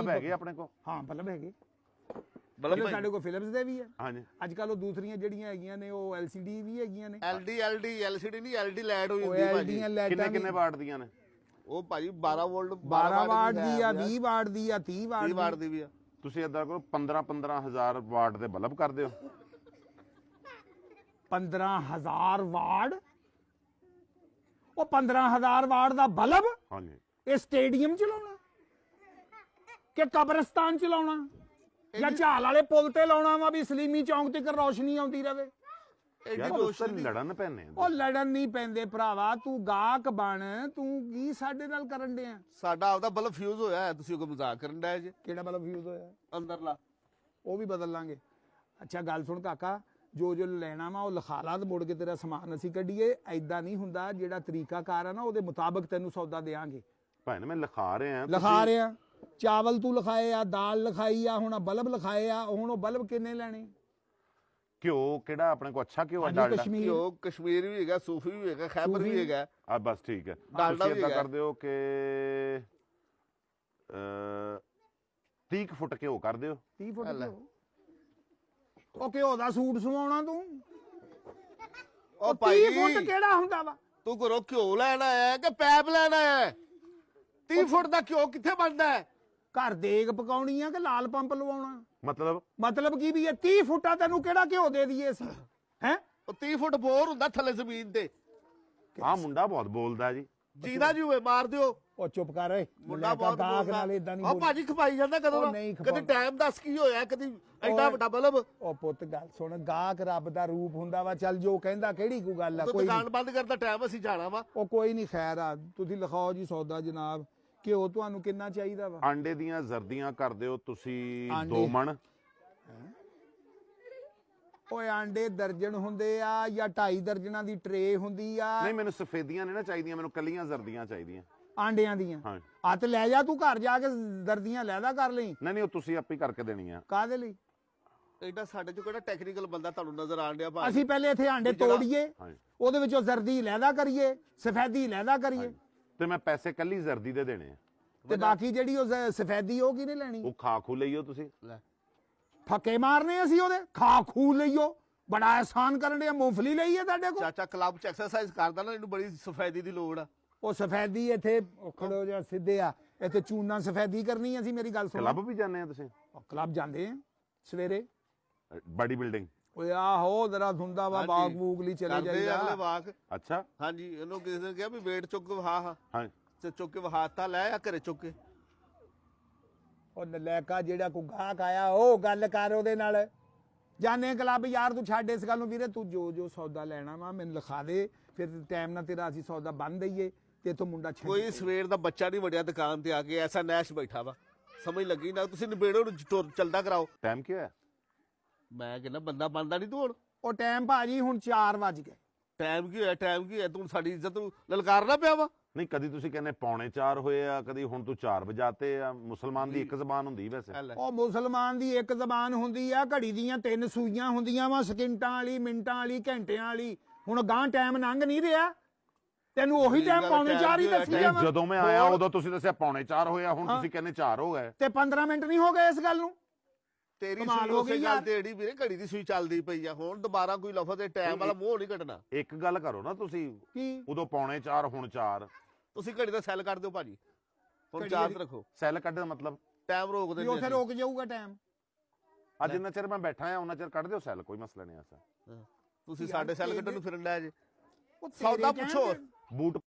Bulb ਹੈਗੇ ਆਪਣੇ ਕੋਲ ਹਾਂ ਬਲਬ ਹੈਗੇ ਬਲਬ ਸਾਡੇ ਕੋਲ ਫਿਲਮਸ ਦੇ ਵੀ ਆ ਹਾਂਜੀ ਅੱਜ ਕੱਲ ਉਹ ਦੂਸਰੀਆਂ ਜਿਹੜੀਆਂ ਹੈਗੀਆਂ ਨੇ ਉਹ LCD ਵੀ ਹੈਗੀਆਂ ਨੇ LD LD LCD ਨਹੀਂ LD ਲਾਈਟ ਹੋ ਜਾਂਦੀ ਭਾਜੀ ਕਿੰਨੇ ਕਿੰਨੇ ਵਾਟ ਦੀਆਂ ਨੇ ਉਹ ਭਾਜੀ 12 ਵੋਲਟ 12 ਵਾਟ ਦੀ ਆ 20 ਵਾਟ ਦੀ ਆ 30 ਵਾਟ ਦੀ 30 ਵਾਟ ਦੀ ਵੀ ਆ ਤੁਸੀਂ ਇਦਾਂ ਕਰੋ 15 15000 ਵਾਟ ਦੇ ਬਲਬ ਕਰ ਦਿਓ 15000 ਵਾਟ ਉਹ 15000 ਵਾਟ ਦਾ ਬਲਬ ਹਾਂਜੀ ਇਹ ਸਟੇਡੀਅਮ ਚ ਲਾਉਣਾ ਕਿ ਕਬਰਸਤਾਨ ਚ ਲਾਉਣਾ ਜਾਂ ਝਾਲ ਵਾਲੇ ਪੁਲ ਤੇ ਲਾਉਣਾ ਵਾ ਵੀ ਸਲੀਮੀ ਚੌਂਕ ਤੇ ਕਰ ਰੋਸ਼ਨੀ ਆਉਂਦੀ ਰਵੇ ਇਹ ਉਸ ਲੜਨ ਪੈਨੇ ਉਹ ਲੜਨ ਨਹੀਂ ਪੈਂਦੇ ਭਰਾਵਾ ਤੂੰ ਗਾਕ ਬਣ ਤੂੰ ਕੀ ਸਾਡੇ ਨਾਲ ਕਰਨ ਡਿਆ ਸਾਡਾ ਆਪਦਾ ਬਲਬ ਫਿਊਜ਼ ਹੋਇਆ ਹੈ, ਤੁਸੀਂ ਉਹ ਮਜ਼ਾਕ ਕਰਨ ਦਾ ਜੇ ਕਿਹੜਾ ਬਲਬ ਫਿਊਜ਼ ਹੋਇਆ ਅੰਦਰਲਾ ਉਹ ਵੀ ਬਦਲ ਲਾਂਗੇ ਅੱਛਾ ਗੱਲ ਸੁਣ ਕਾਕਾ ਜੋ ਜੋ ਲੈਣਾ ਵਾ ਉਹ ਲਿਖਾ ਲਾ ਤੇ ਮੁੜ ਕੇ ਤੇਰਾ ਸਮਾਨ ਅਸੀਂ ਕੱਢੀਏ ਐਦਾਂ ਨਹੀਂ ਹੁੰਦਾ ਜਿਹੜਾ ਤਰੀਕਾਕਾਰ ਆ ਨਾ ਉਹਦੇ ਮੁਤਾਬਕ ਤੈਨੂੰ ਸੌਦਾ ਦੇਾਂਗੇ ਭਾਈ ਨਾ ਮੈਂ ਲਿਖਾ ਰਿਹਾ ਲਿਖਾ ਰਿਹਾ ਚਾਵਲ ਤੂੰ ਲਿਖਾਏ ਆ ਦਾਲ ਲਿਖਾਈ ਆ ਹੁਣ ਬਲਬ ਲਿਖਾਏ ਆ ਹੁਣ ਉਹ ਬਲਬ ਕਿੰਨੇ ਲੈਣੇ ਕਿਉਂ ਕਿਹੜਾ ਆਪਣੇ ਕੋ ਅੱਛਾ ਕਿਉਂ ਆ ਹਾਂਜੀ, ਕਸ਼ਮੀਰ। ਵੀ ਹੈਗਾ ਸੂਫੀ ਵੀ ਹੈਗਾ ਖੈਬਰ ਵੀ ਹੈਗਾ ਆ ਬਸ ਠੀਕ ਹੈ ਡਾਲਡਾ ਤੁਸੀਂ ਵੀ ਇਦਾਂ ਕਰਦੇ ਹੋ ਕਿ ਅ 30 ਫੁੱਟ ਕਿਉਂ ਕਰ ਦਿਓ 30 ਫੁੱਟ ਲੈ। ਘਿਓ। ਉਹ ਦਾ ਸੂਟ ਸਵਾਉਣਾ ਤੂੰ ਉਹ ਉਹ 30 ਫੁੱਟ ਕਿਹੜਾ ਹੁੰਦਾ ਵਾ ਤੂੰ ਘਰੋਂ ਰੋਕਿਓ ਲੈਣ ਆਇਆ ਹੈ ਕਿ ਪੈਪ ਲੈਣ ਆਇਆ ਹੈ 30 ਫੁੱਟ ਦਾ ਕਿਉਂ ਕਿੱਥੇ ਬਣਦਾ ਹੈ ਘਰ ਦੇਗ ਪਕਾਉਣੀ ਆ ਕਿ ਲਾਲ ਪੰਪ ਲਵਾਉਣਾ ਮਤਲਬ ਮਤਲਬ ਕੀ ਵੀ ਹੈ 30 ਫੁੱਟਾ ਤੈਨੂੰ ਕਿਹੜਾ ਕਿਉਂ ਦੇ ਦਈਏ ਸੀ ਹੈ ਉਹ 30 ਫੁੱਟ ਬੋਰ ਹੁੰਦਾ ਥੱਲੇ ਜ਼ਮੀਨ ਤੇ ਆ ਮੁੰਡਾ ਬਹੁਤ ਬੋਲਦਾ ਜੀ ਜੀਦਾ ਜੀ ਹੋਵੇ ਮਾਰ ਦਿਓ ਉਹ ਚੁੱਪ ਕਰ ਓਏ ਮੁੰਡਾ ਬਹੁਤ ਬੋਲਦਾ ਨਾਲ ਇਦਾਂ ਨਹੀਂ ਉਹ ਭਾਜੀ ਖਪਾਈ ਜਾਂਦਾ ਕਦੋਂ ਕਦੇ ਟਾਈਮ ਦੱਸ ਕੀ ਹੋਇਆ ਕਦੀ ਐਡਾ ਵੱਡਾ ਬਲਬ ਉਹ ਪੁੱਤ ਗੱਲ ਸੁਣ ਗਾਹਕ ਰੱਬ ਦਾ ਰੂਪ ਹੁੰਦਾ ਵਾ ਚੱਲ ਜੋ ਕਹਿੰਦਾ ਕਿਹੜੀ ਕੋ ਗੱਲ ਆ ਕੋਈ ਦੁਕਾਨ ਬੰਦ ਕਰਦਾ ਟਾਈਮ ਅਸੀਂ ਜਾਣਾ ਵਾ ਉਹ ਕੋਈ ਨਹੀਂ ਖੈਰ ਆ ਤੁਸੀਂ ਲਿਖਾਓ ਜੀ ਸੌਦਾ ਜਨਾਬ ਉਹ ਤੁਹਾਨੂੰ ਕਿੰਨਾ ਚਾਹੀਦਾ ਵਾ ਆਂਡੇ ਦੀਆਂ ਜ਼ਰਦੀਆਂ ਕਰ ਦਿਓ ਤੁਸੀਂ ਦੋ ਮਣ ਓਏ ਆਂਡੇ ਦਰਜਨ ਹੁੰਦੇ ਆ ਜਾਂ ਢਾਈ ਦਰਜਨਾਂ ਦੀ ਟਰੇ ਹੁੰਦੀ ਆ ਨਹੀਂ ਮੈਨੂੰ ਸਫੇਦੀਆਂ ਨਹੀਂ ਨਾ ਚਾਹੀਦੀਆਂ ਮੈਨੂੰ ਕੱਲੀਆਂ ਜ਼ਰਦੀਆਂ ਚਾਹੀਦੀਆਂ ਆਂਡਿਆਂ ਦੀਆਂ ਹਾਂ ਆ ਤੇ ਲੈ ਜਾ ਤੂੰ ਘਰ ਜਾ ਕੇ ਦਰਦੀਆਂ ਲੈ ਕਰ ਲਈ ਨਹੀਂ ਨਹੀਂ ਉਹ ਤੁਸੀਂ ਆਪੇ ਕਰਕੇ ਦੇਣੀਆਂ ਕਾਦੇ ਲਈ ਐਡਾ ਸਾਡੇ ਚੋਂ ਕਿਹੜਾ ਟੈਕਨੀਕਲ ਬੰਦਾ ਤੁਹਾਨੂੰ ਨਜ਼ਰ ਆਣ ਡਿਆ ਭਾਈ ਅਸੀਂ ਪਹਿਲੇ ਇੱਥੇ ਆਂਡੇ ਤੋੜੀਏ ਉਹਦੇ ਵਿੱਚੋਂ ਜ਼ਰਦੀ ਲੈ ਕਰੀਏ ਸਫੈਦੀ ਲੈ ਕਰੀਏ ਤੇ ਮੈਂ ਪੈਸੇ ਕੱਲੀ ਜ਼ਰਦੀ ਦੇ ਦੇਣੇ ਆ ਤੇ ਬਾਕੀ ਜਿਹੜੀ ਉਹ ਸਫੈਦੀ ਉਹ ਕੀ ਨਹੀਂ ਲੈਣੀ ਉਹ ਖਾ ਖੂ ਲਈਓ ਤੁਸੀਂ ਲੈ ਫੱਕੇ ਮਾਰਨੇ ਅਸੀਂ ਉਹਦੇ ਖਾ ਖੂ ਲਈਓ ਬੜਾ ਆਸਾਨ ਕਰਨ ਦੇ ਮੂੰਫਲੀ ਲਈ ਹੈ ਤੁਹਾਡੇ ਕੋਲ ਚਾਚਾ ਕਲੱਬ ਚ ਐਕਸਰਸਾਈਜ਼ ਕਰਦਾ ਨਾ ਇਹਨੂੰ ਬੜੀ ਸਫੈਦੀ ਦੀ ਲੋੜ ਆ ਉਹ ਸਫੈਦੀ ਇੱਥੇ ਖੜੋ ਜਾਂ ਸਿੱਧੇ ਆ ਇੱਥੇ ਚੂਨਾ ਸਫੈਦੀ ਕਰਨੀ ਅਸੀਂ ਮੇਰੀ ਗੱਲ ਸੁਣੋ ਕਲੱਬ ਵੀ ਜਾਂਦੇ ਆ ਤੁਸੀਂ ਕਲੱਬ ਜਾਂਦੇ ਆ ਸਵੇਰੇ ਬਾਡੀ ਬਿਲਡਿੰਗ ਓਏ ਆਹੋ ਜਰਾ ਧੁੰਦਾ ਵਾ ਬਾਗ ਬੂਗ ਲਈ ਚਲੇ ਜਾਈਦਾ ਅਗਲੇ ਵਾਕ ਅੱਛਾ ਹਾਂਜੀ ਉਹਨੂੰ ਕਿਸੇ ਨੇ ਕਿਹਾ ਵੀ ਵੇਟ ਚੁੱਕ ਵਹਾ ਹਾਂ ਤੇ ਚੁੱਕ ਕੇ ਵਹਾਤਾ ਲੈ ਆ ਘਰੇ ਚੁੱਕ ਕੇ ਉਹ ਨਲੈਕਾ ਜਿਹੜਾ ਕੋ ਗਾਹਕ ਆਇਆ ਉਹ ਗੱਲ ਕਰ ਉਹਦੇ ਨਾਲ ਜਾਨੇ ਕਲੱਬ ਯਾਰ ਤੂੰ ਛੱਡ ਇਸ ਗੱਲ ਨੂੰ ਵੀਰੇ ਤੂੰ ਜੋ ਜੋ ਸੌਦਾ ਲੈਣਾ ਵਾ ਮੈਨੂੰ ਲਿਖਾ ਦੇ ਫਿਰ ਟਾਈਮ ਨਾਲ ਤੇਰਾ ਅਸੀਂ ਸੌਦਾ ਬੰਦ ਦਈਏ ਤੇ ਤੂੰ ਮੁੰਡਾ ਛੱਡ ਕੋਈ ਸਵੇਰ ਦਾ ਬੱਚਾ ਨਹੀਂ ਵੜਿਆ ਦੁਕਾਨ ਤੇ ਆ ਕੇ ਐਸਾ ਨੈਸ਼ ਬੈਠਾ ਵਾ ਸਮਝ ਲੱਗੀ ਨਾ ਤੁਸੀਂ ਨਿਬੇੜੋ ਨੂੰ ਚਲਦਾ ਕਰਾਓ ਟਾਈਮ ਕੀ ਹੋਇਆ ਮੈਂ ਕਹਿੰਦਾ ਬੰਦਾ ਬੰਦਾ ਨਹੀਂ ਤੂੰ ਹੁਣ ਉਹ ਟਾਈਮ ਭਾਜੀ ਹੁਣ 4 ਵਜ ਗਏ ਟਾਈਮ ਕੀ ਹੋਇਆ ਟਾਈਮ ਕੀ ਹੈ ਤੂੰ ਸਾਡੀ ਇੱਜ਼ਤ ਨੂੰ ਲਲਕਾਰਨਾ ਪਿਆ ਵਾ ਨਹੀਂ ਕਦੀ ਤੁਸੀਂ ਕਹਿੰਦੇ ਪੌਣੇ 4 ਹੋਏ ਆ ਕਦੀ ਹੁਣ ਤੂੰ 4 ਵਜਾਤੇ ਆ ਮੁਸਲਮਾਨ ਦੀ ਇੱਕ ਜ਼ਬਾਨ ਹੁੰਦੀ ਵੈਸੇ ਉਹ ਮੁਸਲਮਾਨ ਦੀ ਇੱਕ ਜ਼ਬਾਨ ਹੁੰਦੀ ਆ ਘੜੀ ਦੀਆਂ ਤਿੰਨ ਸੂਈਆਂ ਹੁੰਦੀਆਂ ਵਾ ਸਕਿੰਟਾਂ ਵਾਲੀ ਮਿੰਟਾਂ ਵਾਲੀ ਘੰਟਿਆਂ ਵਾਲੀ ਹੁਣ ਗਾਂ ਟਾਈਮ ਲੰਘ ਨਹੀਂ ਰਿਹਾ ਤੈਨੂੰ ਉਹੀ ਟਾਈਮ ਪੌਣੇ 4 ਹੀ ਦੱਸੀ ਜਾਵਾਂ ਜਦੋਂ ਮੈਂ ਆਇਆ ਉਦੋਂ ਤੁਸੀਂ ਦੱਸਿਆ ਪੌਣੇ 4 ਹੋਇਆ ਹੁਣ ਤੁਸੀਂ ਕਹਿੰਦੇ 4 ਹੋ ਗਏ ਤੇ 15 ਮਿੰਟ ਨਹੀਂ ਹੋ ਗਏ ਇਸ ਗੱਲ ਨੂੰ ਤੇਰੀ ਸੂਈ ਹੋ ਉਸੇ ਗਈ ਗੱਲ ਤੇ ਜਿਹੜੀ ਵੀਰੇ ਘੜੀ ਦੀ ਸੂਈ ਚੱਲਦੀ ਪਈ ਆ ਹੁਣ ਦੁਬਾਰਾ ਕੋਈ ਲਫ਼ਜ਼ ਤੇ ਟਾਈਮ ਵਾਲਾ ਮੋਹ ਨਹੀਂ ਘਟਣਾ ਇੱਕ ਗੱਲ ਕਰੋ ਨਾ ਤੁਸੀਂ ਕੀ ਉਦੋਂ ਪੌਣੇ 4 ਹੁਣ 4 ਤੁਸੀਂ ਘੜੀ ਦਾ ਸੈੱਲ ਕਰ ਦਿਓ ਭਾਜੀ ਹੁਣ 4 ਰੱਖੋ ਸੈੱਲ ਕੱਢਣ ਦਾ ਮਤਲਬ ਟਾਈਮ ਰੋਕ ਜੀ ਉਹ ਫਿਰ ਰੁਕ ਜਾਊਗਾ ਟਾਈਮ ਅੱਜ ਜਿੰਨਾ ਚਿਰ ਮੈਂ ਬੈਠਾ ਆ ਉਹਨਾਂ ਚਿਰ ਕੱਢ ਦਿਓ ਸੈੱਲ ਕੋਈ ਮਸਲਾ ਨਹੀਂ ਐਸਾ ਤੁਸੀਂ ਸਾਡੇ ਸੈੱਲ ਕੱਢਣ ਨੂੰ ਫਿਰਨ ਲੈ ਜੇ ਸੌਦਾ ਪੁੱਛੋ। ਬੂਟ